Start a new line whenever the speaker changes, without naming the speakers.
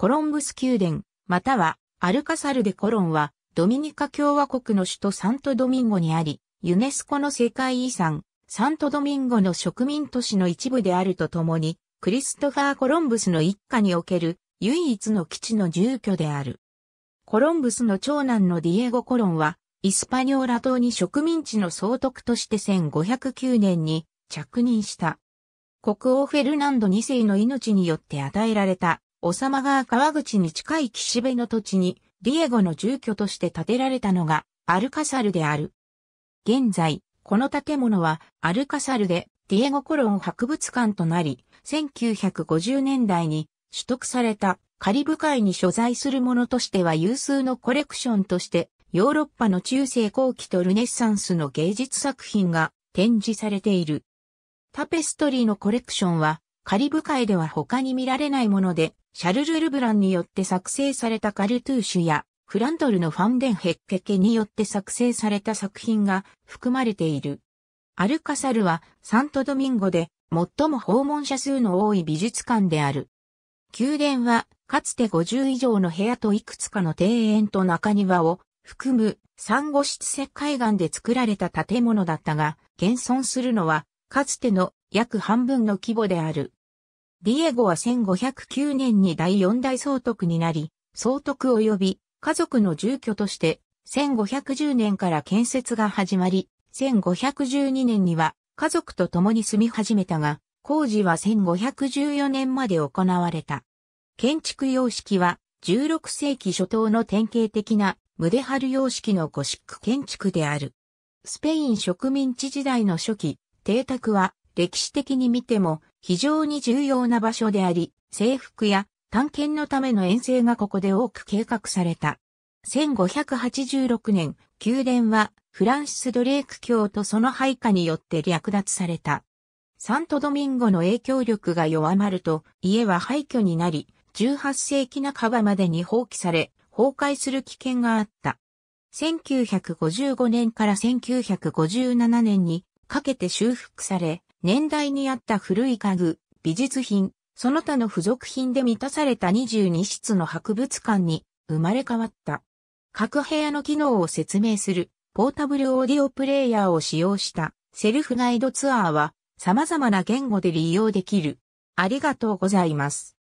コロンブス宮殿、またはアルカサルデコロンはドミニカ共和国の首都サントドミンゴにあり、ユネスコの世界遺産、サントドミンゴの植民都市の一部であるとともに、クリストファー・コロンブスの一家における唯一の基地の住居である。コロンブスの長男のディエゴ・コロンは、イスパニョーラ島に植民地の総督として1509年に着任した。国王フェルナンド2世の命によって与えられたサマ川川口に近い岸辺の土地に、ディエゴの住居として建てられたのが、アルカサルである。現在、この建物は、アルカサルで、ディエゴコロン博物館となり、1950年代に取得されたカリブ海に所在するものとしては有数のコレクションとして、ヨーロッパの中世後期とルネッサンスの芸術作品が展示されている。タペストリーのコレクションはカリブ海では他に見られないもので、シャルル・ルブランによって作成されたカルトゥーシュや、フランドルのファンデンヘッケケによって作成された作品が含まれている。アルカサルはサントドミンゴで最も訪問者数の多い美術館である。宮殿はかつて50以上の部屋といくつかの庭園と中庭を含む産後室石海岸で作られた建物だったが、現存するのはかつての約半分の規模である。ディエゴは1509年に第四代総督になり、総督及び家族の住居として1510年から建設が始まり、1512年には家族と共に住み始めたが、工事は1514年まで行われた。建築様式は16世紀初頭の典型的なムデハル様式のゴシック建築である。スペイン植民地時代の初期、邸宅は歴史的に見ても非常に重要な場所であり、征服や探検のための遠征がここで多く計画された。1586年、宮殿はフランシス・ドレーク教とその配下によって略奪された。サントドミンゴの影響力が弱まると家は廃墟になり、18世紀半ばまでに放棄され、崩壊する危険があった。1955年から1957年にかけて修復され、年代にあった古い家具、美術品、その他の付属品で満たされた22室の博物館に生まれ変わった。各部屋の機能を説明するポータブルオーディオプレイヤーを使用したセルフガイドツアーは様々な言語で利用できる。ありがとうございます。